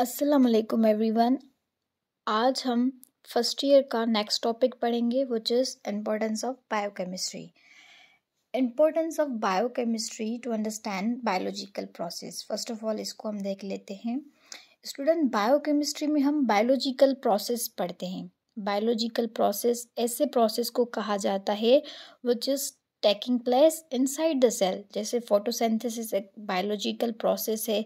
अस्सलाम वालेकुम एवरीवन आज हम फर्स्ट ईयर का नेक्स्ट टॉपिक पढ़ेंगे which is importance of biochemistry importance of biochemistry to understand biological process first of all इसको हम देख लेते हैं स्टूडेंट बायोकेमिस्ट्री में हम बायोलॉजिकल प्रोसेस पढ़ते हैं बायोलॉजिकल प्रोसेस ऐसे प्रोसेस को कहा जाता है which is taking place inside the cell जैसे फोटोसेंथेसिस एक बायोलॉजिकल प्रोसेस है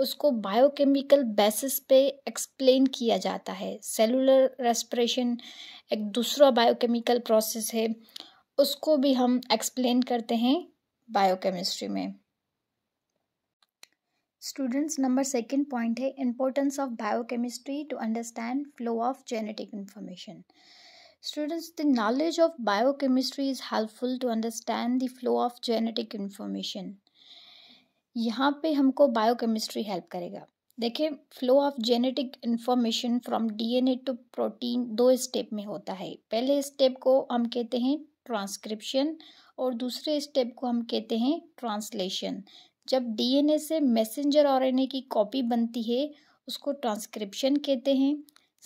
उसको बायोकेमिकल बेसिस पे एक्सप्लेन किया जाता है सेलुलर रेस्परेशन एक दूसरा बायोकेमिकल प्रोसेस है उसको भी हम एक्सप्लेन करते हैं बायोकेमिस्ट्री में स्टूडेंट्स नंबर सेकेंड पॉइंट है importance of biochemistry to understand flow of genetic information Students, the knowledge of biochemistry is helpful to understand the flow of genetic information. यहाँ पे हमको बायोकेमिस्ट्री हेल्प करेगा देखिए flow of genetic information from DNA to protein दो step में होता है पहले स्टेप को हम कहते हैं ट्रांसक्रिप्शन और दूसरे स्टेप को हम कहते हैं ट्रांसलेशन जब डीएनए से मैसेंजर आरएनए की कॉपी बनती है उसको ट्रांसक्रिप्शन कहते हैं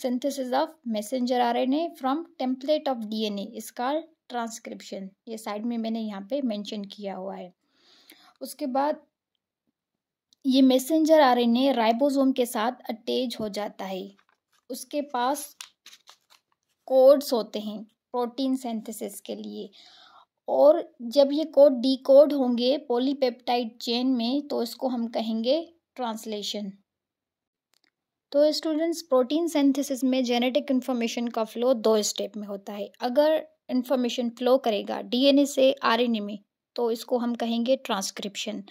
synthesis of messenger RNA from template of DNA is called transcription ये साइड में मैंने यहाँ पे मेंशन किया हुआ है उसके बाद ये मैसेंजर आरएनए राइबोसोम के साथ अटैच हो जाता है उसके पास कोड्स होते हैं प्रोटीन सिंथेसिस के लिए और जब ये कोड डिकोड होंगे पॉलीपेप्टाइड चेन में तो इसको हम कहेंगे ट्रांसलेशन तो स्टूडेंट्स प्रोटीन सिंथेसिस में जेनेटिक इन्फॉर्मेशन का फ्लो दो स्टेप में होता है अगर इन्फॉर्मेशन फ्लो करेगा डीएनए से आरएनए में तो इसको हम कहेंगे ट्रांसक्रिप्शन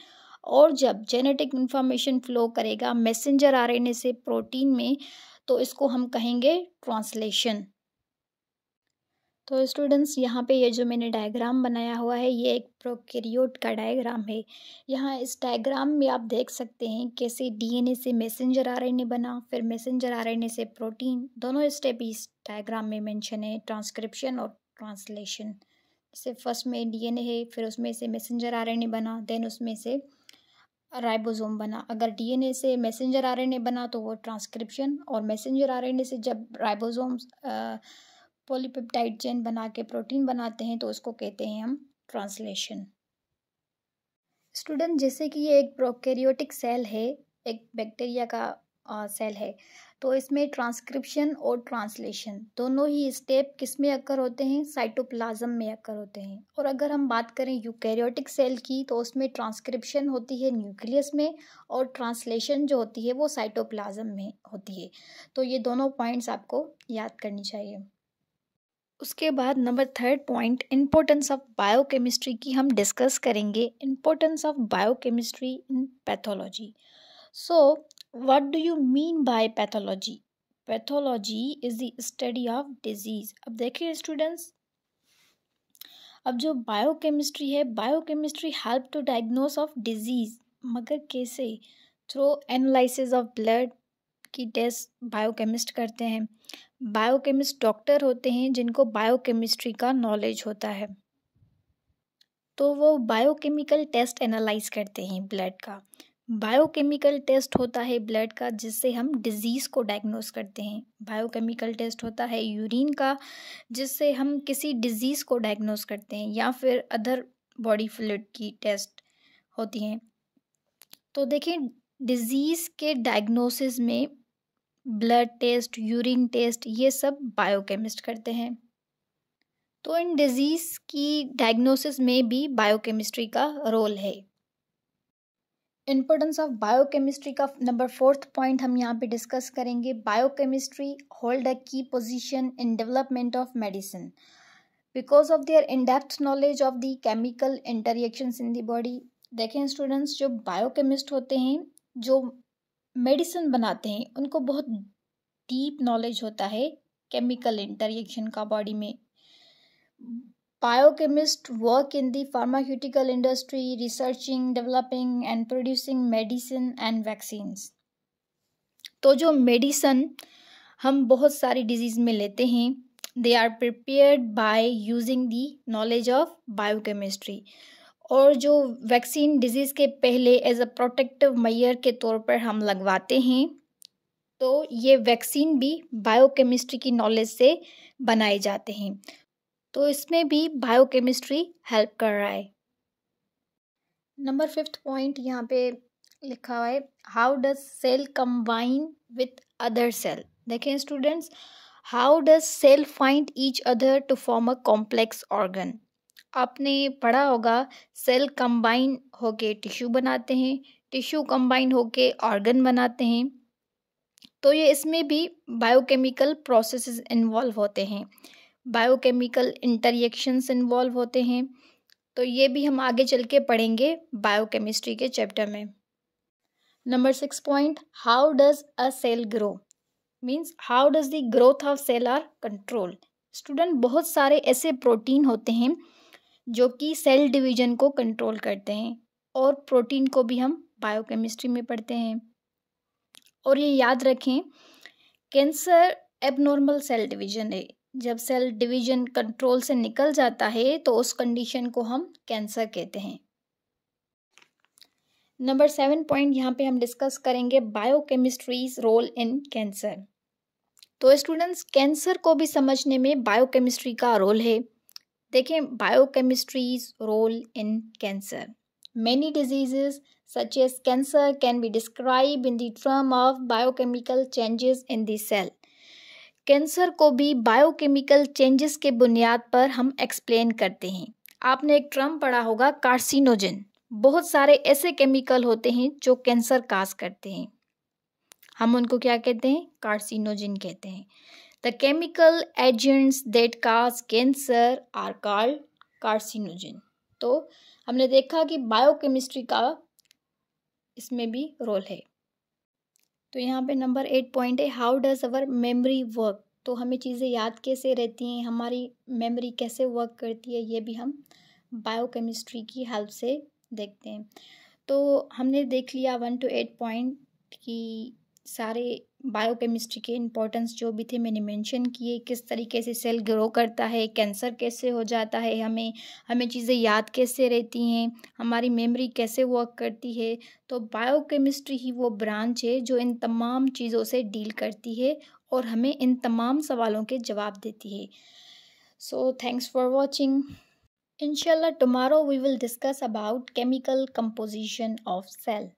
और जब जेनेटिक इन्फॉर्मेशन फ्लो करेगा मैसेंजर आरएनए से प्रोटीन में तो इसको हम कहेंगे ट्रांसलेशन तो स्टूडेंट्स यहाँ पे ये जो मैंने डायग्राम बनाया हुआ है ये एक प्रोकैरियोट का डायग्राम है यहाँ इस डायग्राम में आप देख सकते हैं कैसे डीएनए से मैसेंजर आरएनए बना फिर मैसेंजर आरएनए से प्रोटीन दोनों स्टेप इस डायग्राम में मेंशन है ट्रांसक्रिप्शन और ट्रांसलेशन जैसे फर्स्ट में डीएनए है फिर उसमें से मैसेंजर ए बना देन उसमें से राइबोसोम बना अगर डीएनए से मैसेंजर आरएनए बना तो वो ट्रांसक्रिप्शन और मैसेंजर आरएनए से जब राइबोसोम पॉलीपेप्टाइड चेन बना के प्रोटीन बनाते हैं तो उसको कहते हैं हम ट्रांसलेशन स्टूडेंट जैसे कि ये एक प्रोकैरियोटिक सेल है एक बैक्टीरिया का आ, सेल है तो इसमें ट्रांसक्रिप्शन और ट्रांसलेशन दोनों ही स्टेप किस में अक्कर होते हैं साइटोप्लाज्म में अक्कर होते हैं और अगर हम बात करें यूकैरियोटिक सेल की तो उसमें ट्रांसक्रिप्शन होती है न्यूक्लियस में और ट्रांसलेशन जो होती है वो साइटोप्लाज्म में होती है तो ये दोनों पॉइंट्स आपको याद करनी चाहिए उसके बाद number third point importance of biochemistry की हम डिस्कस करेंगे importance of biochemistry in pathology so what do you mean by pathology pathology is the study of disease अब देखिए स्टूडेंट्स अब जो बायोकेमिस्ट्री है biochemistry help to diagnose of disease मगर कैसे थ्रो एनालिसिस ऑफ ब्लड की test biochemist करते हैं बायोकेमिस्ट डॉक्टर होते हैं जिनको बायोकेमिस्ट्री का नॉलेज होता है तो वो बायोकेमिकल टेस्ट एनालाइज करते हैं ब्लड का बायोकेमिकल टेस्ट होता है ब्लड का जिससे हम डिजीज़ को डायग्नोस करते हैं बायोकेमिकल टेस्ट होता है यूरिन का जिससे हम किसी डिजीज़ को डायग्नोस करते हैं या फिर अदर बॉडी फ्लूड की टेस्ट होती हैं तो देखिए डिजीज़ के डायग्नोसिस में ब्लड टेस्ट यूरिन टेस्ट ये सब बायोकेमिस्ट करते हैं तो इन डिजीज़ की डायग्नोसिस में भी बायोकेमिस्ट्री का रोल है इम्पोर्टेंस ऑफ बायोकेमिस्ट्री का नंबर फोर्थ पॉइंट हम यहाँ पे डिस्कस करेंगे biochemistry hold a key position in development of medicine because of their in depth knowledge of the chemical interaction in the body देखें students जो biochemist होते हैं जो मेडिसिन बनाते हैं उनको बहुत डीप नॉलेज होता है केमिकल इंटरेक्शन का बॉडी में biochemist work in the pharmaceutical industry researching developing and producing medicine and vaccine तो जो मेडिसन हम बहुत सारी डिजीज में लेते हैं they are prepared by using the knowledge of biochemistry chemistry और जो वैक्सीन डिज़ीज़ के पहले एज अ प्रोटेक्टिव मैयर के तौर पर हम लगवाते हैं तो ये वैक्सीन भी बायोकेमिस्ट्री की नॉलेज से बनाए जाते हैं तो इसमें भी बायोकेमिस्ट्री हेल्प कर रहा है नंबर फिफ्थ पॉइंट यहाँ पे लिखा हुआ है how does cell combine with other cell देखें students how does cell find each other to form a complex organ आपने पढ़ा होगा सेल कंबाइन होके टिश्यू बनाते हैं टिश्यू कंबाइन होके ऑर्गन बनाते हैं तो ये इसमें भी बायोकेमिकल प्रोसेसेस इन्वॉल्व होते हैं बायोकेमिकल इंटरक्शंस इन्वॉल्व होते हैं तो ये भी हम आगे चल के पढ़ेंगे बायोकेमिस्ट्री के चैप्टर में number six point how does a cell grow means how does the growth of cell are control student बहुत सारे ऐसे प्रोटीन होते हैं जो कि सेल डिवीजन को कंट्रोल करते हैं और प्रोटीन को भी हम बायोकेमिस्ट्री में पढ़ते हैं और ये याद रखें कैंसर एबनॉर्मल सेल डिवीजन है जब सेल डिवीजन कंट्रोल से निकल जाता है तो उस कंडीशन को हम कैंसर कहते हैं नंबर सेवन पॉइंट यहाँ पे हम डिस्कस करेंगे बायोकेमिस्ट्रीज रोल इन कैंसर तो स्टूडेंट्स कैंसर को भी समझने में बायोकेमिस्ट्री का रोल है देखें biochemistry's role in cancer many diseases such as cancer can be describe in the of of biochemical changes in the cancer को भी बायोकेमिकल चेंजेस के बुनियाद पर हम एक्सप्लेन करते हैं आपने एक टर्म पढ़ा होगा कार्सिनोजन बहुत सारे ऐसे केमिकल होते हैं जो कैंसर काज करते हैं हम उनको क्या कहते हैं कार्सिनोजिन कहते हैं The chemical agents that cause cancer are called carcinogen. तो हमने देखा कि बायोकेमिस्ट्री का इसमें भी रोल है तो यहाँ पे नंबर एट पॉइंट है how does our memory work तो हमें चीज़ें याद कैसे रहती हैं हमारी मेमोरी कैसे वर्क करती है ये भी हम बायोकेमिस्ट्री की हेल्प से देखते हैं तो हमने देख लिया वन टू एट पॉइंट कि सारे बायोकेमिस्ट्री के इम्पोर्टेंस जो भी थे मैंने मेंशन किए किस तरीके से सेल ग्रो करता है कैंसर कैसे हो जाता है हमें हमें चीज़ें याद कैसे रहती हैं हमारी मेमोरी कैसे वर्क करती है तो बायोकेमिस्ट्री ही वो ब्रांच है जो इन तमाम चीज़ों से डील करती है और हमें इन तमाम सवालों के जवाब देती है so thanks for watching Inshallah, tomorrow we will discuss about chemical composition of cell